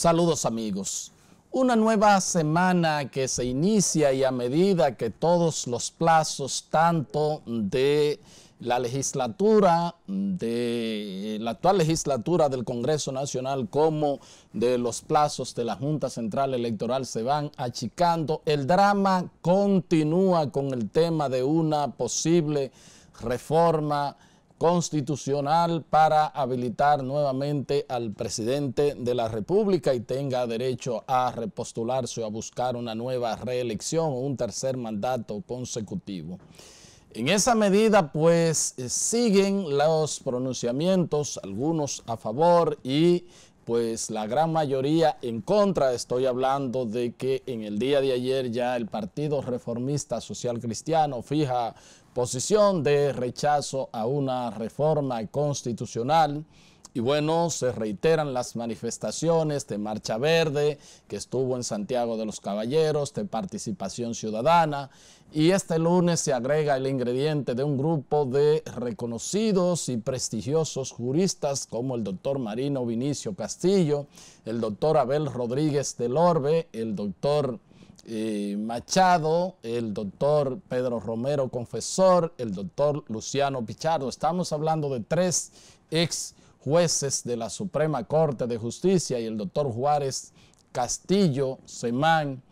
Saludos amigos. Una nueva semana que se inicia y a medida que todos los plazos, tanto de la legislatura, de la actual legislatura del Congreso Nacional como de los plazos de la Junta Central Electoral se van achicando. El drama continúa con el tema de una posible reforma constitucional para habilitar nuevamente al presidente de la República y tenga derecho a repostularse o a buscar una nueva reelección o un tercer mandato consecutivo. En esa medida, pues, eh, siguen los pronunciamientos, algunos a favor y pues la gran mayoría en contra. Estoy hablando de que en el día de ayer ya el Partido Reformista Social Cristiano fija posición de rechazo a una reforma constitucional y bueno, se reiteran las manifestaciones de Marcha Verde, que estuvo en Santiago de los Caballeros, de Participación Ciudadana. Y este lunes se agrega el ingrediente de un grupo de reconocidos y prestigiosos juristas como el doctor Marino Vinicio Castillo, el doctor Abel Rodríguez del Orbe, el doctor... Eh, Machado, el doctor Pedro Romero, confesor, el doctor Luciano Pichardo. Estamos hablando de tres ex jueces de la Suprema Corte de Justicia y el doctor Juárez Castillo Semán.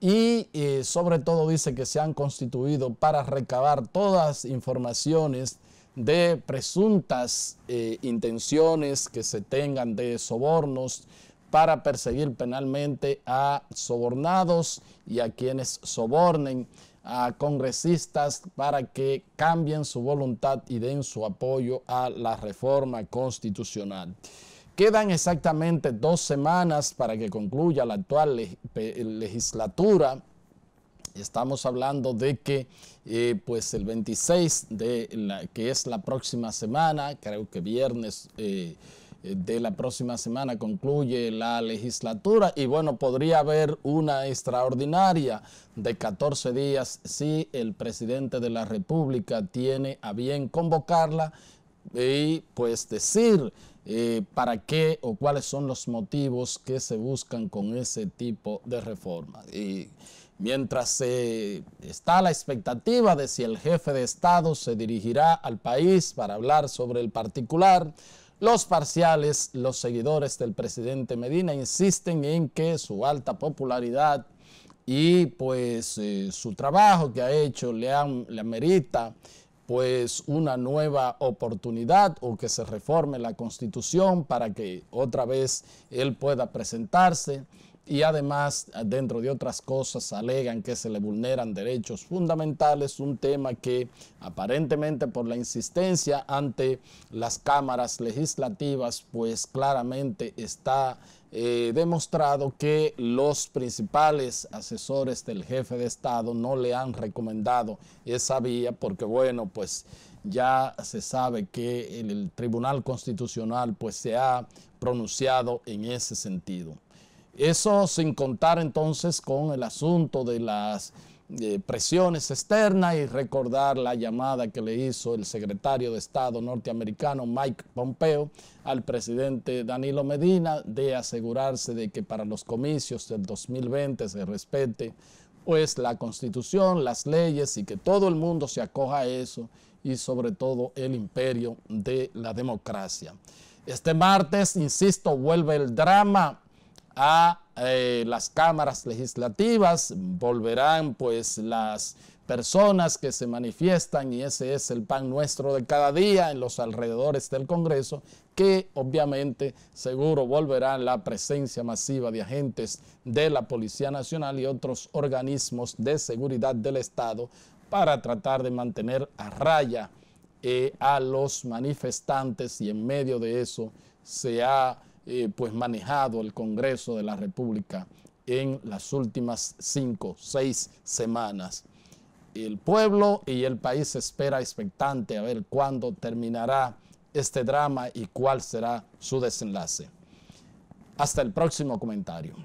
Y eh, sobre todo dice que se han constituido para recabar todas informaciones de presuntas eh, intenciones que se tengan de sobornos para perseguir penalmente a sobornados y a quienes sobornen a congresistas para que cambien su voluntad y den su apoyo a la reforma constitucional. Quedan exactamente dos semanas para que concluya la actual legislatura. Estamos hablando de que eh, pues el 26, de la, que es la próxima semana, creo que viernes eh, eh, de la próxima semana concluye la legislatura y bueno, podría haber una extraordinaria de 14 días si el presidente de la República tiene a bien convocarla y pues decir eh, para qué o cuáles son los motivos que se buscan con ese tipo de reforma. Y mientras se está la expectativa de si el jefe de Estado se dirigirá al país para hablar sobre el particular, los parciales, los seguidores del presidente Medina insisten en que su alta popularidad y pues eh, su trabajo que ha hecho le, merita le amerita pues una nueva oportunidad o que se reforme la constitución para que otra vez él pueda presentarse y además, dentro de otras cosas, alegan que se le vulneran derechos fundamentales, un tema que aparentemente por la insistencia ante las cámaras legislativas, pues claramente está eh, demostrado que los principales asesores del jefe de Estado no le han recomendado esa vía porque, bueno, pues ya se sabe que el, el Tribunal Constitucional pues se ha pronunciado en ese sentido. Eso sin contar entonces con el asunto de las eh, presiones externas y recordar la llamada que le hizo el secretario de Estado norteamericano Mike Pompeo al presidente Danilo Medina de asegurarse de que para los comicios del 2020 se respete pues la constitución, las leyes y que todo el mundo se acoja a eso y sobre todo el imperio de la democracia. Este martes, insisto, vuelve el drama a eh, las cámaras legislativas, volverán pues las personas que se manifiestan y ese es el pan nuestro de cada día en los alrededores del Congreso, que obviamente seguro volverá la presencia masiva de agentes de la Policía Nacional y otros organismos de seguridad del Estado para tratar de mantener a raya eh, a los manifestantes y en medio de eso se ha eh, pues manejado el Congreso de la República en las últimas cinco, seis semanas. El pueblo y el país espera expectante a ver cuándo terminará este drama y cuál será su desenlace. Hasta el próximo comentario.